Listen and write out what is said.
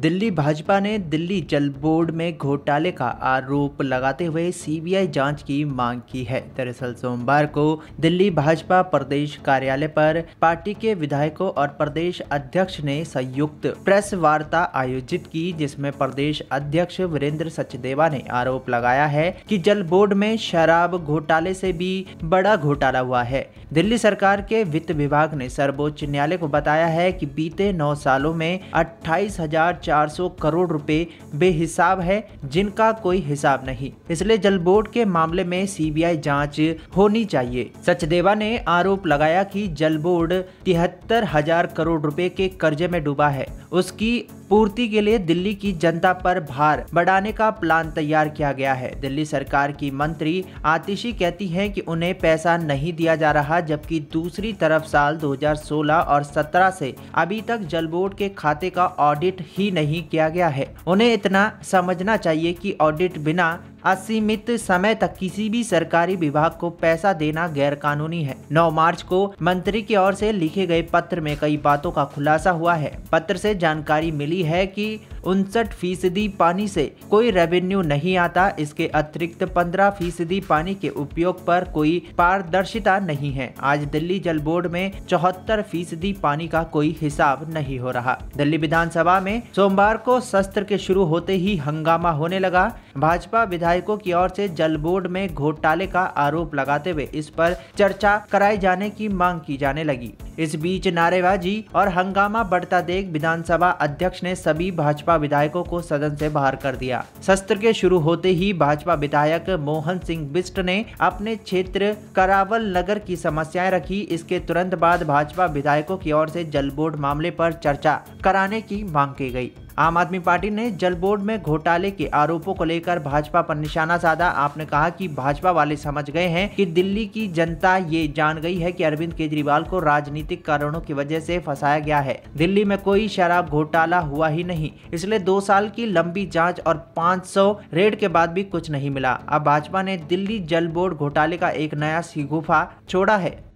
दिल्ली भाजपा ने दिल्ली जल बोर्ड में घोटाले का आरोप लगाते हुए सीबीआई जांच की मांग की है दरअसल सोमवार को दिल्ली भाजपा प्रदेश कार्यालय पर पार्टी के विधायकों और प्रदेश अध्यक्ष ने संयुक्त प्रेस वार्ता आयोजित की जिसमें प्रदेश अध्यक्ष वीरेंद्र सचदेवा ने आरोप लगाया है कि जल बोर्ड में शराब घोटाले से भी बड़ा घोटाला हुआ है दिल्ली सरकार के वित्त विभाग ने सर्वोच्च न्यायालय को बताया है कि बीते नौ सालों में अट्ठाईस हजार 400 करोड़ रुपए बेहिसाब है जिनका कोई हिसाब नहीं इसलिए जल बोर्ड के मामले में सीबीआई जांच होनी चाहिए सचदेवा ने आरोप लगाया कि जल बोर्ड तिहत्तर हजार करोड़ रुपए के कर्जे में डूबा है उसकी पूर्ति के लिए दिल्ली की जनता पर भार बढ़ाने का प्लान तैयार किया गया है दिल्ली सरकार की मंत्री आतिशी कहती हैं कि उन्हें पैसा नहीं दिया जा रहा जबकि दूसरी तरफ साल 2016 और 17 से अभी तक जल बोर्ड के खाते का ऑडिट ही नहीं किया गया है उन्हें इतना समझना चाहिए कि ऑडिट बिना असीमित समय तक किसी भी सरकारी विभाग को पैसा देना गैरकानूनी है 9 मार्च को मंत्री की ओर से लिखे गए पत्र में कई बातों का खुलासा हुआ है पत्र से जानकारी मिली है कि उनसठ फीसदी पानी से कोई रेवेन्यू नहीं आता इसके अतिरिक्त 15 फीसदी पानी के उपयोग पर कोई पारदर्शिता नहीं है आज दिल्ली जल बोर्ड में चौहत्तर फीसदी पानी का कोई हिसाब नहीं हो रहा दिल्ली विधानसभा में सोमवार को सत्र के शुरू होते ही हंगामा होने लगा भाजपा विधायक विधायकों की ओर से जल बोर्ड में घोटाले का आरोप लगाते हुए इस पर चर्चा कराए जाने की मांग की जाने लगी इस बीच नारेबाजी और हंगामा बढ़ता देख विधानसभा अध्यक्ष ने सभी भाजपा विधायकों को सदन से बाहर कर दिया सत्र के शुरू होते ही भाजपा विधायक मोहन सिंह बिस्ट ने अपने क्षेत्र करावल नगर की समस्याएं रखी इसके तुरंत बाद भाजपा विधायकों की ओर से जल बोर्ड मामले पर चर्चा कराने की मांग की गई आम आदमी पार्टी ने जल बोर्ड में घोटाले के आरोपों को लेकर भाजपा पर निशाना साधा आपने कहा कि भाजपा वाले समझ गए हैं कि दिल्ली की जनता ये जान गई है कि अरविंद केजरीवाल को राजनीतिक कारणों की वजह से फंसाया गया है दिल्ली में कोई शराब घोटाला हुआ ही नहीं इसलिए दो साल की लंबी जाँच और 500 रेड के बाद भी कुछ नहीं मिला अब भाजपा ने दिल्ली जल बोर्ड घोटाले का एक नया सीगुफा छोड़ा है